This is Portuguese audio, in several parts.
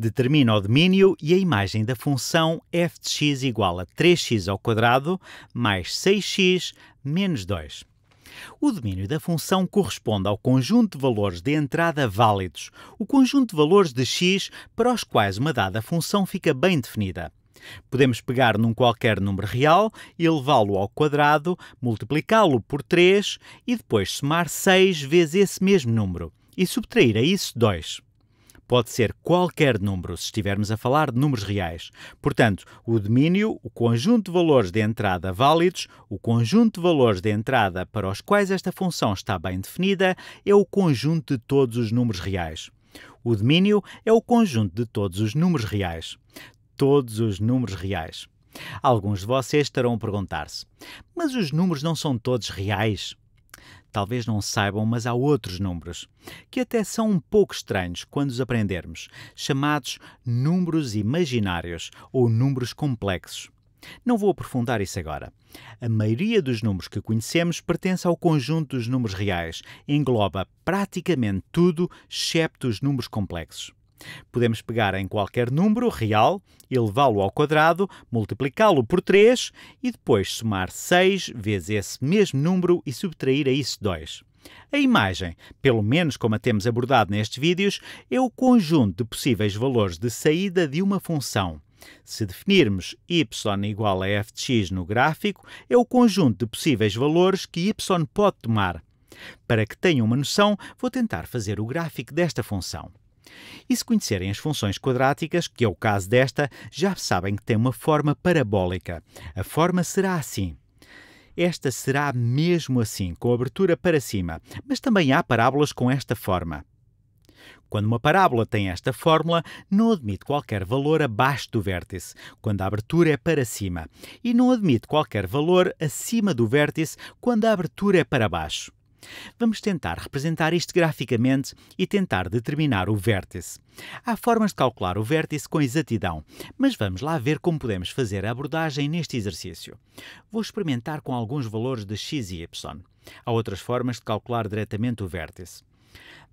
Determina o domínio e a imagem da função f de x igual a 3x ao quadrado mais 6x menos 2. O domínio da função corresponde ao conjunto de valores de entrada válidos, o conjunto de valores de x para os quais uma dada função fica bem definida. Podemos pegar num qualquer número real, elevá-lo ao quadrado, multiplicá-lo por 3 e depois somar 6 vezes esse mesmo número e subtrair a isso 2. Pode ser qualquer número, se estivermos a falar de números reais. Portanto, o domínio, o conjunto de valores de entrada válidos, o conjunto de valores de entrada para os quais esta função está bem definida, é o conjunto de todos os números reais. O domínio é o conjunto de todos os números reais. Todos os números reais. Alguns de vocês estarão a perguntar-se: mas os números não são todos reais? Talvez não saibam, mas há outros números, que até são um pouco estranhos quando os aprendermos, chamados números imaginários ou números complexos. Não vou aprofundar isso agora. A maioria dos números que conhecemos pertence ao conjunto dos números reais, engloba praticamente tudo, excepto os números complexos. Podemos pegar em qualquer número real, elevá-lo ao quadrado, multiplicá-lo por 3 e depois somar 6 vezes esse mesmo número e subtrair a isso 2. A imagem, pelo menos como a temos abordado nestes vídeos, é o conjunto de possíveis valores de saída de uma função. Se definirmos y igual a f de x no gráfico, é o conjunto de possíveis valores que y pode tomar. Para que tenham uma noção, vou tentar fazer o gráfico desta função. E se conhecerem as funções quadráticas, que é o caso desta, já sabem que tem uma forma parabólica. A forma será assim. Esta será mesmo assim, com abertura para cima, mas também há parábolas com esta forma. Quando uma parábola tem esta fórmula, não admite qualquer valor abaixo do vértice, quando a abertura é para cima, e não admite qualquer valor acima do vértice, quando a abertura é para baixo. Vamos tentar representar isto graficamente e tentar determinar o vértice. Há formas de calcular o vértice com exatidão, mas vamos lá ver como podemos fazer a abordagem neste exercício. Vou experimentar com alguns valores de x e y. Há outras formas de calcular diretamente o vértice.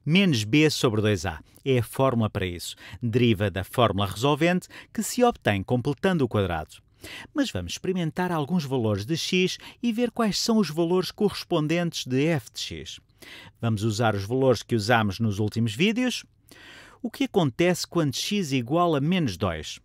Menos b sobre 2a é a fórmula para isso. Deriva da fórmula resolvente que se obtém completando o quadrado. Mas vamos experimentar alguns valores de x e ver quais são os valores correspondentes de f de x. Vamos usar os valores que usámos nos últimos vídeos. O que acontece quando x é igual a menos 2?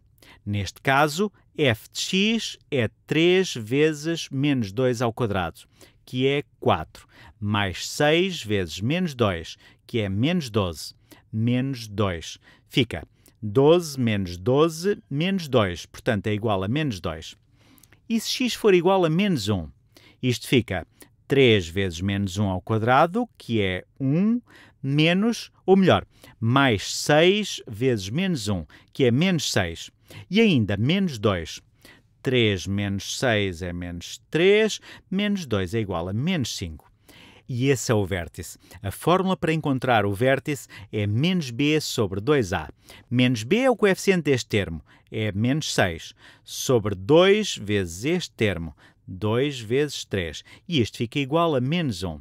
Neste caso, f de x é 3 vezes menos 2 ao quadrado, que é 4, mais 6 vezes menos 2, que é menos 12, menos 2. Fica 12 menos 12 menos 2, portanto é igual a menos 2. E se x for igual a menos 1? Isto fica 3 vezes menos 1 ao quadrado, que é 1, menos, ou melhor, mais 6 vezes menos 1, que é menos 6. E ainda menos 2. 3 menos 6 é menos 3, menos 2 é igual a menos 5 e esse é o vértice. A fórmula para encontrar o vértice é menos b sobre 2a. Menos b é o coeficiente deste termo, é menos 6, sobre 2 vezes este termo, 2 vezes 3, e este fica igual a menos 1.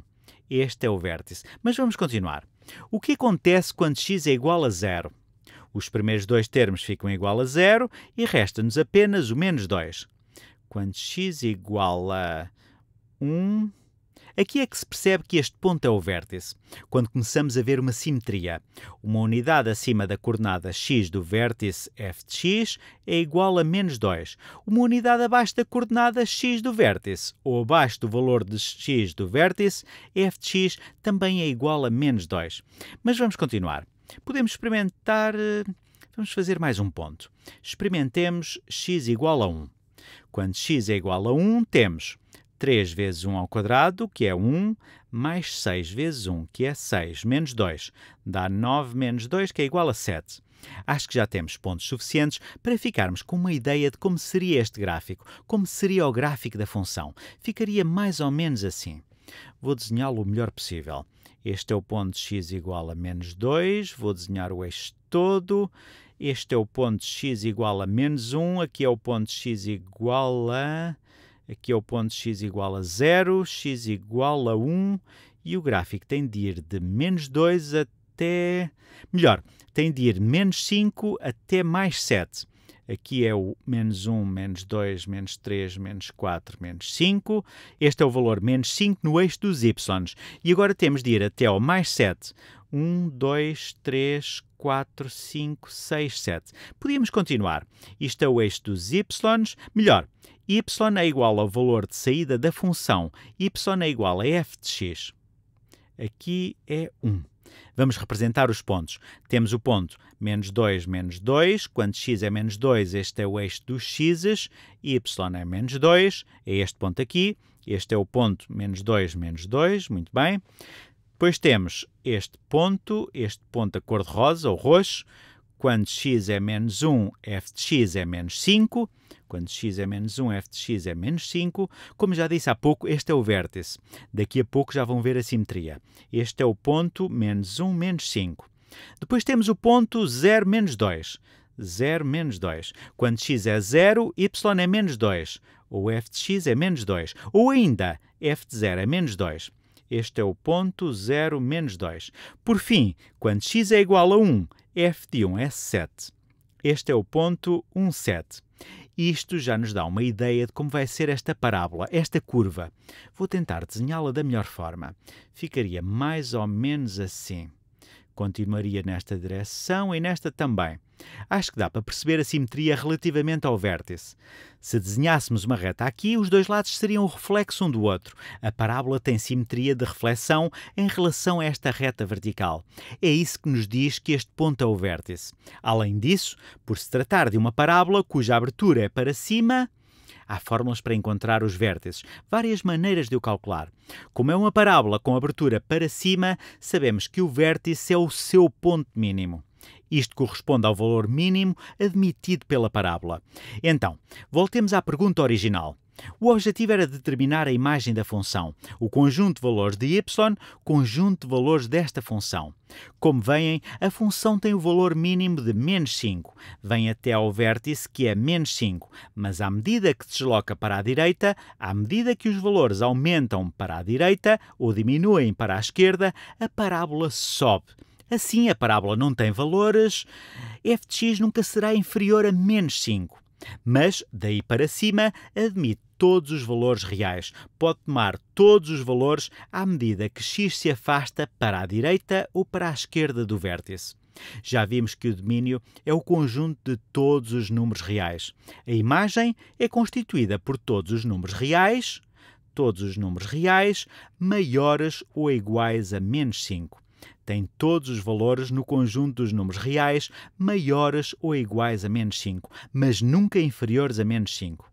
Este é o vértice. Mas vamos continuar. O que acontece quando x é igual a zero? Os primeiros dois termos ficam igual a zero e resta-nos apenas o menos 2. Quando x é igual a 1, Aqui é que se percebe que este ponto é o vértice, quando começamos a ver uma simetria. Uma unidade acima da coordenada x do vértice f de x é igual a menos 2. Uma unidade abaixo da coordenada x do vértice, ou abaixo do valor de x do vértice, f de x também é igual a menos 2. Mas vamos continuar. Podemos experimentar... Eh, vamos fazer mais um ponto. Experimentemos x igual a 1. Quando x é igual a 1, temos 3 vezes 1 ao quadrado, que é 1, mais 6 vezes 1, que é 6, menos 2, dá 9 menos 2, que é igual a 7. Acho que já temos pontos suficientes para ficarmos com uma ideia de como seria este gráfico, como seria o gráfico da função. Ficaria mais ou menos assim. Vou desenhá-lo o melhor possível. Este é o ponto x igual a menos 2, vou desenhar o eixo todo. Este é o ponto x igual a menos 1, aqui é o ponto x igual a Aqui é o ponto x igual a 0, x igual a 1 e o gráfico tem de ir de menos 2 até. Melhor, tem de ir menos 5 até mais 7. Aqui é o menos 1, menos 2, menos 3, menos 4, menos 5. Este é o valor menos 5 no eixo dos y. E agora temos de ir até ao mais 7. 1, 2, 3, 4. 4, 5, 6, 7. Podíamos continuar. Isto é o eixo dos y, melhor, y é igual ao valor de saída da função, y é igual a f de x. Aqui é 1. Vamos representar os pontos. Temos o ponto menos 2, menos 2. Quando x é menos 2, este é o eixo dos x's. y é menos 2, é este ponto aqui. Este é o ponto menos 2, menos 2. Muito bem. Depois temos este ponto, este ponto da cor de rosa ou roxo, quando x é menos 1, f de x é menos 5. Quando x é menos 1, f de x é menos 5. Como já disse há pouco, este é o vértice. Daqui a pouco já vão ver a simetria. Este é o ponto menos 1, menos 5. Depois temos o ponto 0, menos 2. 0, menos 2. Quando x é 0, y é menos 2. Ou f de x é menos 2. Ou ainda, f de 0 é menos 2. Este é o ponto 0 menos 2. Por fim, quando x é igual a 1, f de 1 é 7. Este é o ponto 17. Isto já nos dá uma ideia de como vai ser esta parábola, esta curva. Vou tentar desenhá-la da melhor forma. Ficaria mais ou menos assim. Continuaria nesta direção e nesta também. Acho que dá para perceber a simetria relativamente ao vértice. Se desenhássemos uma reta aqui, os dois lados seriam o reflexo um do outro. A parábola tem simetria de reflexão em relação a esta reta vertical. É isso que nos diz que este ponto é o vértice. Além disso, por se tratar de uma parábola cuja abertura é para cima, Há fórmulas para encontrar os vértices, várias maneiras de o calcular. Como é uma parábola com abertura para cima, sabemos que o vértice é o seu ponto mínimo. Isto corresponde ao valor mínimo admitido pela parábola. Então, voltemos à pergunta original. O objetivo era determinar a imagem da função, o conjunto de valores de y, conjunto de valores desta função. Como veem, a função tem o valor mínimo de menos 5. Vem até ao vértice, que é menos 5, mas à medida que se desloca para a direita, à medida que os valores aumentam para a direita ou diminuem para a esquerda, a parábola sobe. Assim, a parábola não tem valores, f de x nunca será inferior a menos 5. Mas, daí para cima, admite todos os valores reais. Pode tomar todos os valores à medida que x se afasta para a direita ou para a esquerda do vértice. Já vimos que o domínio é o conjunto de todos os números reais. A imagem é constituída por todos os números reais, todos os números reais maiores ou iguais a menos 5 tem todos os valores no conjunto dos números reais maiores ou iguais a menos 5, mas nunca inferiores a menos 5.